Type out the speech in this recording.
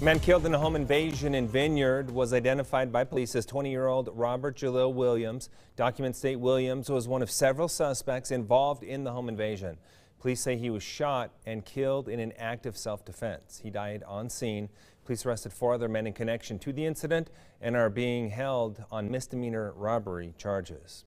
A man killed in a home invasion in Vineyard was identified by police as 20-year-old Robert Jalil Williams. Documents state Williams was one of several suspects involved in the home invasion. Police say he was shot and killed in an act of self-defense. He died on scene. Police arrested four other men in connection to the incident and are being held on misdemeanor robbery charges.